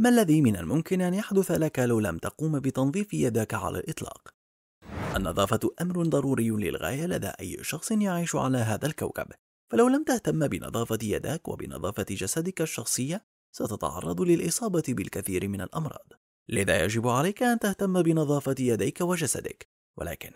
ما الذي من الممكن أن يحدث لك لو لم تقوم بتنظيف يداك على الإطلاق؟ النظافة أمر ضروري للغاية لدى أي شخص يعيش على هذا الكوكب، فلو لم تهتم بنظافة يداك وبنظافة جسدك الشخصية، ستتعرض للإصابة بالكثير من الأمراض. لذا يجب عليك أن تهتم بنظافة يديك وجسدك، ولكن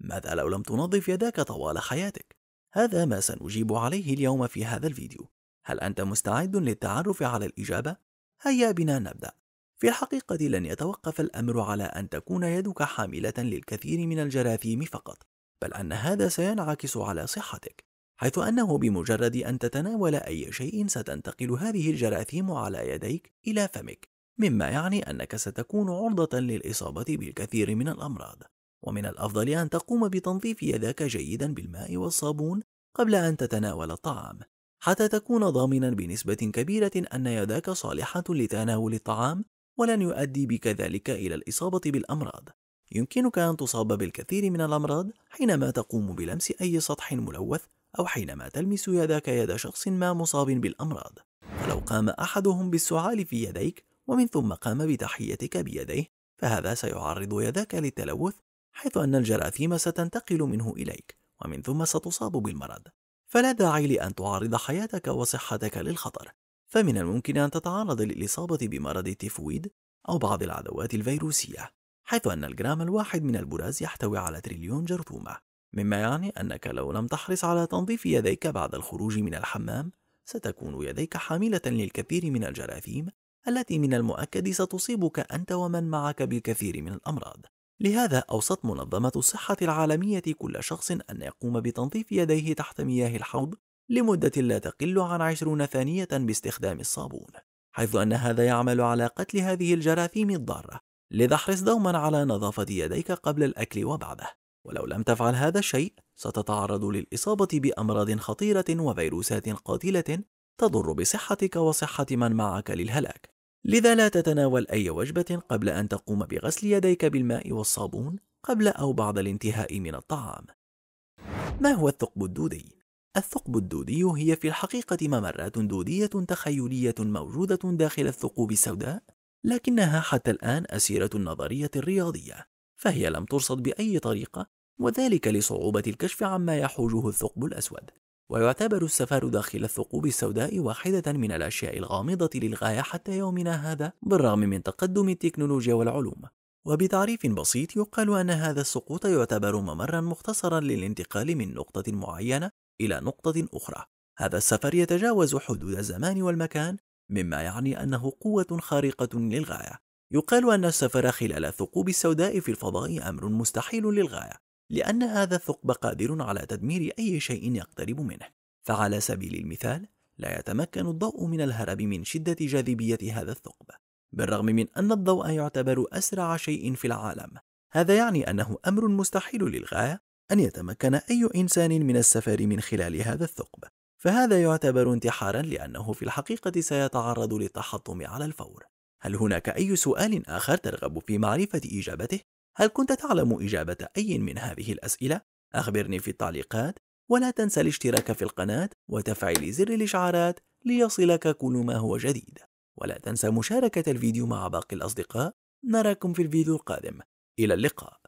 ماذا لو لم تنظف يداك طوال حياتك؟ هذا ما سنجيب عليه اليوم في هذا الفيديو. هل أنت مستعد للتعرف على الإجابة؟ هيا بنا نبدأ. في الحقيقة لن يتوقف الأمر على أن تكون يدك حاملة للكثير من الجراثيم فقط، بل أن هذا سينعكس على صحتك، حيث أنه بمجرد أن تتناول أي شيء ستنتقل هذه الجراثيم على يديك إلى فمك، مما يعني أنك ستكون عرضة للإصابة بالكثير من الأمراض. ومن الأفضل أن تقوم بتنظيف يداك جيدا بالماء والصابون قبل أن تتناول الطعام، حتى تكون ضامنا بنسبة كبيرة أن يداك صالحة لتناول الطعام ولن يؤدي بك ذلك إلى الإصابة بالأمراض يمكنك أن تصاب بالكثير من الأمراض حينما تقوم بلمس أي سطح ملوث أو حينما تلمس يداك يد شخص ما مصاب بالأمراض فلو قام أحدهم بالسعال في يديك ومن ثم قام بتحيتك بيديه فهذا سيعرض يداك للتلوث حيث أن الجراثيم ستنتقل منه إليك ومن ثم ستصاب بالمرض فلا داعي لأن تعرض حياتك وصحتك للخطر فمن الممكن أن تتعرض للإصابة بمرض التيفويد أو بعض العدوات الفيروسية حيث أن الجرام الواحد من البراز يحتوي على تريليون جرثومة مما يعني أنك لو لم تحرص على تنظيف يديك بعد الخروج من الحمام ستكون يديك حاملة للكثير من الجراثيم التي من المؤكد ستصيبك أنت ومن معك بالكثير من الأمراض لهذا أوصت منظمة الصحة العالمية كل شخص أن يقوم بتنظيف يديه تحت مياه الحوض لمدة لا تقل عن عشرون ثانية باستخدام الصابون حيث أن هذا يعمل على قتل هذه الجراثيم الضارة لذا احرص دوما على نظافة يديك قبل الأكل وبعده ولو لم تفعل هذا الشيء ستتعرض للإصابة بأمراض خطيرة وفيروسات قاتلة تضر بصحتك وصحة من معك للهلاك لذا لا تتناول أي وجبة قبل أن تقوم بغسل يديك بالماء والصابون قبل أو بعد الانتهاء من الطعام. ما هو الثقب الدودي؟ الثقب الدودي هي في الحقيقة ممرات دودية تخيلية موجودة داخل الثقوب السوداء، لكنها حتى الآن أسيرة النظرية الرياضية، فهي لم ترصد بأي طريقة، وذلك لصعوبة الكشف عما يحوجه الثقب الأسود، ويعتبر السفر داخل الثقوب السوداء واحدة من الأشياء الغامضة للغاية حتى يومنا هذا بالرغم من تقدم التكنولوجيا والعلوم وبتعريف بسيط يقال أن هذا السقوط يعتبر ممرا مختصرا للانتقال من نقطة معينة إلى نقطة أخرى هذا السفر يتجاوز حدود الزمان والمكان مما يعني أنه قوة خارقة للغاية يقال أن السفر خلال الثقوب السوداء في الفضاء أمر مستحيل للغاية لأن هذا الثقب قادر على تدمير أي شيء يقترب منه فعلى سبيل المثال لا يتمكن الضوء من الهرب من شدة جاذبية هذا الثقب بالرغم من أن الضوء يعتبر أسرع شيء في العالم هذا يعني أنه أمر مستحيل للغاية أن يتمكن أي إنسان من السفر من خلال هذا الثقب فهذا يعتبر انتحارا لأنه في الحقيقة سيتعرض للتحطم على الفور هل هناك أي سؤال آخر ترغب في معرفة إجابته؟ هل كنت تعلم إجابة أي من هذه الأسئلة؟ أخبرني في التعليقات ولا تنسى الاشتراك في القناة وتفعيل زر الإشعارات ليصلك كل ما هو جديد ولا تنسى مشاركة الفيديو مع باقي الأصدقاء نراكم في الفيديو القادم إلى اللقاء